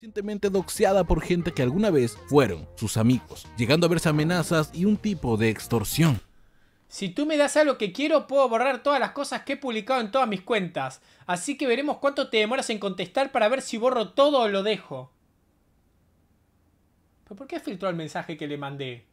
recientemente doxeada por gente que alguna vez fueron sus amigos, llegando a verse amenazas y un tipo de extorsión. Si tú me das algo que quiero, puedo borrar todas las cosas que he publicado en todas mis cuentas, así que veremos cuánto te demoras en contestar para ver si borro todo o lo dejo. ¿Pero por qué filtró el mensaje que le mandé?